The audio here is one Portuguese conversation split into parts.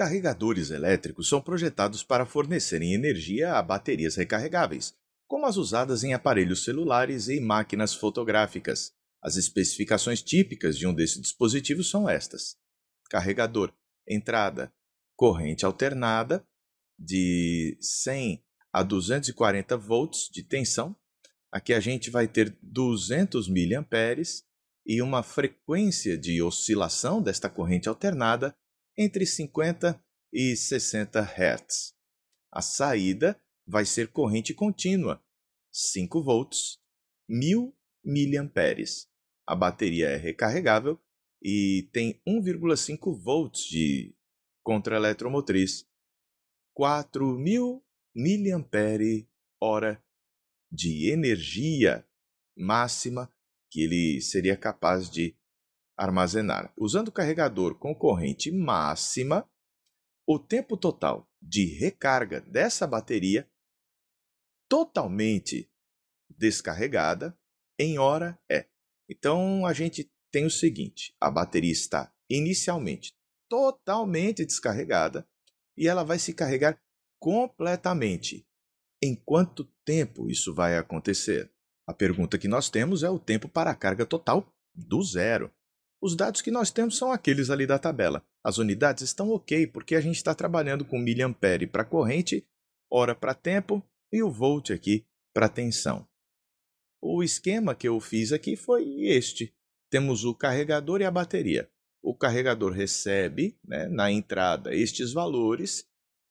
Carregadores elétricos são projetados para fornecerem energia a baterias recarregáveis, como as usadas em aparelhos celulares e máquinas fotográficas. As especificações típicas de um desses dispositivos são estas: carregador, entrada, corrente alternada de 100 a 240 volts de tensão. Aqui a gente vai ter 200 miliamperes e uma frequência de oscilação desta corrente alternada entre 50 e 60 Hz. A saída vai ser corrente contínua, 5 volts, 1000 mA. A bateria é recarregável e tem 1,5 volts de contraeletromotriz, 4.000 mAh de energia máxima que ele seria capaz de armazenar, usando carregador com corrente máxima, o tempo total de recarga dessa bateria totalmente descarregada em hora é. Então a gente tem o seguinte: a bateria está inicialmente totalmente descarregada e ela vai se carregar completamente. Em quanto tempo isso vai acontecer? A pergunta que nós temos é o tempo para a carga total do zero. Os dados que nós temos são aqueles ali da tabela. As unidades estão ok, porque a gente está trabalhando com miliampere para corrente, hora para tempo e o volt aqui para tensão. O esquema que eu fiz aqui foi este. Temos o carregador e a bateria. O carregador recebe né, na entrada estes valores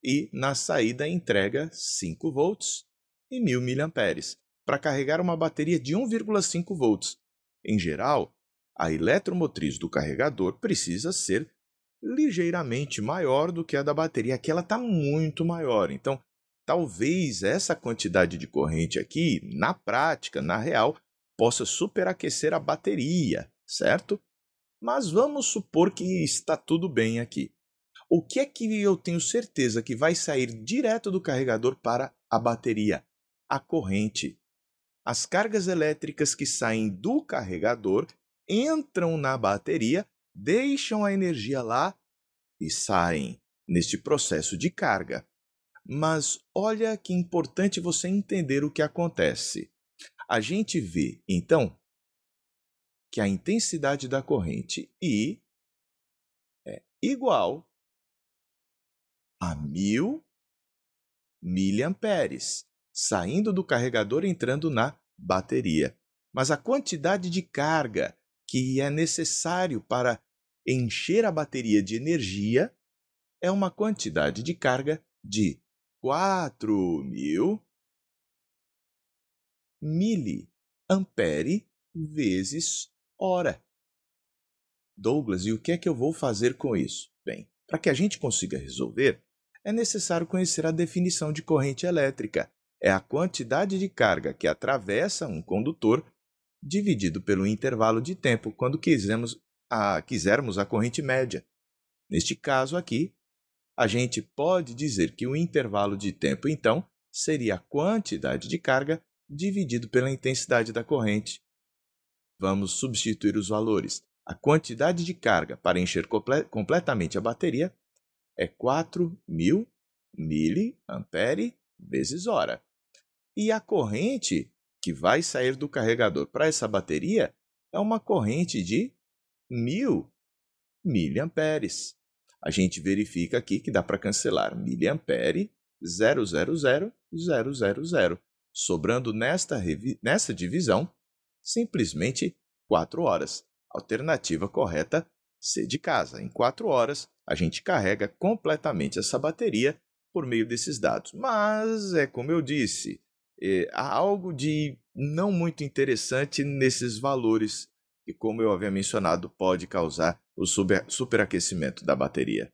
e na saída entrega 5 volts e 1000 mAh para carregar uma bateria de 1,5 volts. Em geral, a eletromotriz do carregador precisa ser ligeiramente maior do que a da bateria. Aqui ela está muito maior. Então, talvez essa quantidade de corrente aqui, na prática, na real, possa superaquecer a bateria, certo? Mas vamos supor que está tudo bem aqui. O que é que eu tenho certeza que vai sair direto do carregador para a bateria? A corrente. As cargas elétricas que saem do carregador entram na bateria, deixam a energia lá e saem neste processo de carga. Mas olha que importante você entender o que acontece. A gente vê, então, que a intensidade da corrente I é igual a 1000 miliamperes, saindo do carregador e entrando na bateria. Mas a quantidade de carga que é necessário para encher a bateria de energia é uma quantidade de carga de 4.000 miliampere vezes hora. Douglas, e o que é que eu vou fazer com isso? Bem, para que a gente consiga resolver, é necessário conhecer a definição de corrente elétrica. É a quantidade de carga que atravessa um condutor dividido pelo intervalo de tempo quando quisermos a, quisermos a corrente média. Neste caso aqui, a gente pode dizer que o intervalo de tempo, então, seria a quantidade de carga dividido pela intensidade da corrente. Vamos substituir os valores. A quantidade de carga para encher comple completamente a bateria é 4.000 miliampere vezes hora. E a corrente que vai sair do carregador para essa bateria é uma corrente de 1000 miliamperes. A gente verifica aqui que dá para cancelar miliampere 000, sobrando nesta, nesta divisão simplesmente 4 horas. Alternativa correta, C de casa. Em 4 horas, a gente carrega completamente essa bateria por meio desses dados. Mas, é como eu disse, é, há algo de não muito interessante nesses valores que, como eu havia mencionado, pode causar o super, superaquecimento da bateria.